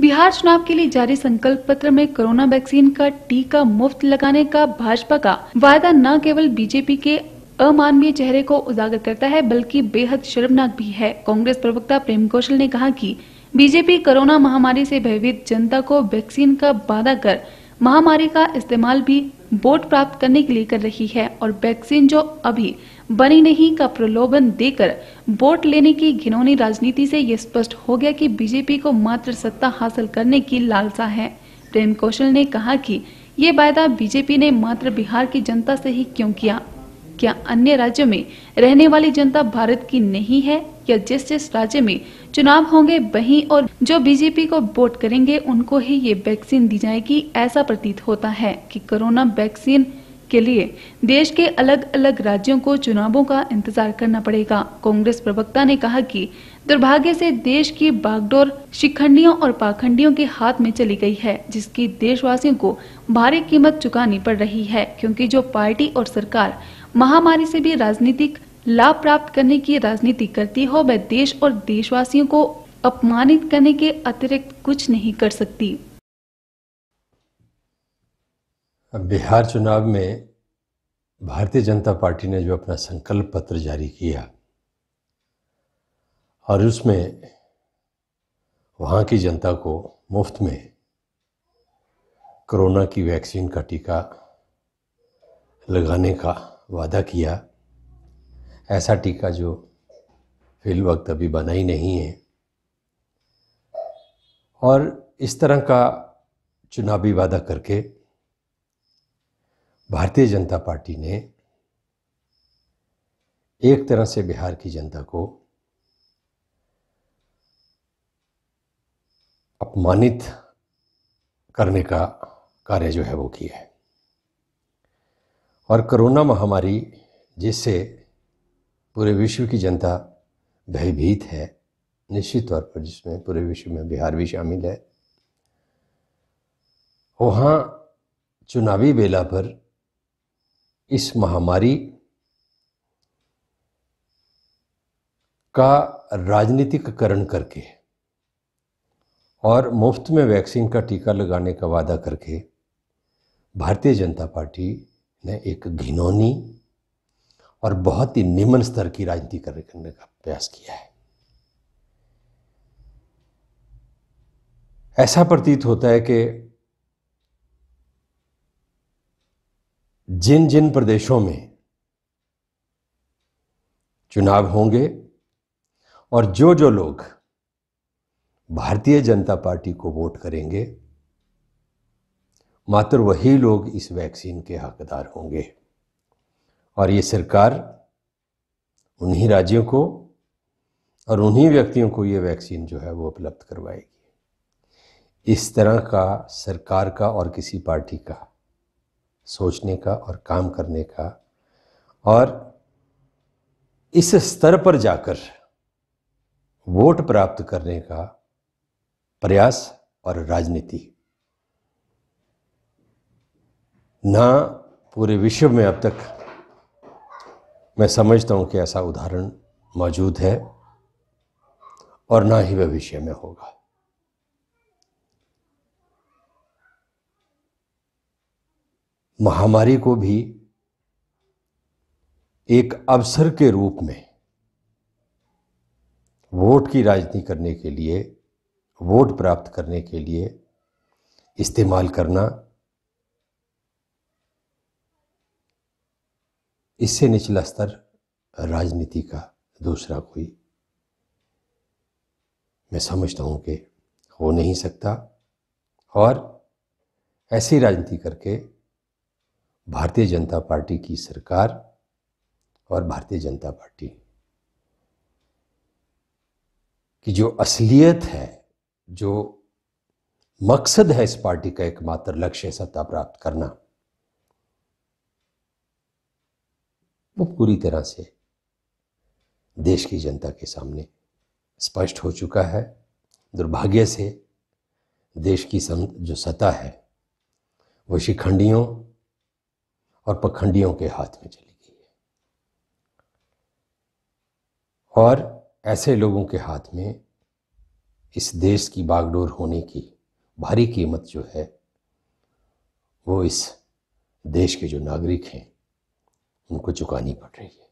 बिहार चुनाव के लिए जारी संकल्प पत्र में कोरोना वैक्सीन का टीका मुफ्त लगाने का भाजपा का वायदा न केवल बीजेपी के अमानवीय चेहरे को उजागर करता है बल्कि बेहद शर्मनाक भी है कांग्रेस प्रवक्ता प्रेम कौशल ने कहा कि बीजेपी कोरोना महामारी से भयभीत जनता को वैक्सीन का वादा कर महामारी का इस्तेमाल भी वोट प्राप्त करने के लिए कर रही है और वैक्सीन जो अभी बनी नहीं का प्रलोभन देकर वोट लेने की घिनौनी राजनीति से ये स्पष्ट हो गया कि बीजेपी को मात्र सत्ता हासिल करने की लालसा है प्रेम कौशल ने कहा कि ये वायदा बीजेपी ने मात्र बिहार की जनता से ही क्यों किया क्या अन्य राज्यों में रहने वाली जनता भारत की नहीं है या जिस जिस राज्य में चुनाव होंगे वहीं और जो बीजेपी को वोट करेंगे उनको ही ये वैक्सीन दी जाएगी ऐसा प्रतीत होता है कि कोरोना वैक्सीन के लिए देश के अलग अलग राज्यों को चुनावों का इंतजार करना पड़ेगा कांग्रेस प्रवक्ता ने कहा कि दुर्भाग्य से देश की बागडोर शिखंडियों और पाखंडियों के हाथ में चली गई है जिसकी देशवासियों को भारी कीमत चुकानी पड़ रही है क्योंकि जो पार्टी और सरकार महामारी से भी राजनीतिक लाभ प्राप्त करने की राजनीति करती हो वह देश और देशवासियों को अपमानित करने के अतिरिक्त कुछ नहीं कर सकती अब बिहार चुनाव में भारतीय जनता पार्टी ने जो अपना संकल्प पत्र जारी किया और उसमें वहाँ की जनता को मुफ्त में कोरोना की वैक्सीन का टीका लगाने का वादा किया ऐसा टीका जो फिल वक्त अभी बना ही नहीं है और इस तरह का चुनावी वादा करके भारतीय जनता पार्टी ने एक तरह से बिहार की जनता को अपमानित करने का कार्य जो है वो किया है और कोरोना महामारी जिससे पूरे विश्व की जनता भयभीत है निश्चित तौर पर जिसमें पूरे विश्व में बिहार भी शामिल है वहाँ चुनावी बेला पर इस महामारी का राजनीतिकरण करके और मुफ्त में वैक्सीन का टीका लगाने का वादा करके भारतीय जनता पार्टी ने एक घिनौनी और बहुत ही निम्न स्तर की राजनीति करने का प्रयास किया है ऐसा प्रतीत होता है कि जिन जिन प्रदेशों में चुनाव होंगे और जो जो लोग भारतीय जनता पार्टी को वोट करेंगे मात्र वही लोग इस वैक्सीन के हकदार होंगे और ये सरकार उन्हीं राज्यों को और उन्हीं व्यक्तियों को ये वैक्सीन जो है वो उपलब्ध करवाएगी इस तरह का सरकार का और किसी पार्टी का सोचने का और काम करने का और इस स्तर पर जाकर वोट प्राप्त करने का प्रयास और राजनीति ना पूरे विश्व में अब तक मैं समझता हूं कि ऐसा उदाहरण मौजूद है और ना ही भविष्य में होगा महामारी को भी एक अवसर के रूप में वोट की राजनीति करने के लिए वोट प्राप्त करने के लिए इस्तेमाल करना इससे निचला स्तर राजनीति का दूसरा कोई मैं समझता हूँ कि हो नहीं सकता और ऐसी राजनीति करके भारतीय जनता पार्टी की सरकार और भारतीय जनता पार्टी की जो असलियत है जो मकसद है इस पार्टी का एकमात्र लक्ष्य सत्ता प्राप्त करना वो पूरी तरह से देश की जनता के सामने स्पष्ट हो चुका है दुर्भाग्य से देश की जो सत्ता है वो शिखंडियों और पखंडियों के हाथ में चली गई है और ऐसे लोगों के हाथ में इस देश की बागडोर होने की भारी कीमत जो है वो इस देश के जो नागरिक हैं उनको चुकानी पड़ रही है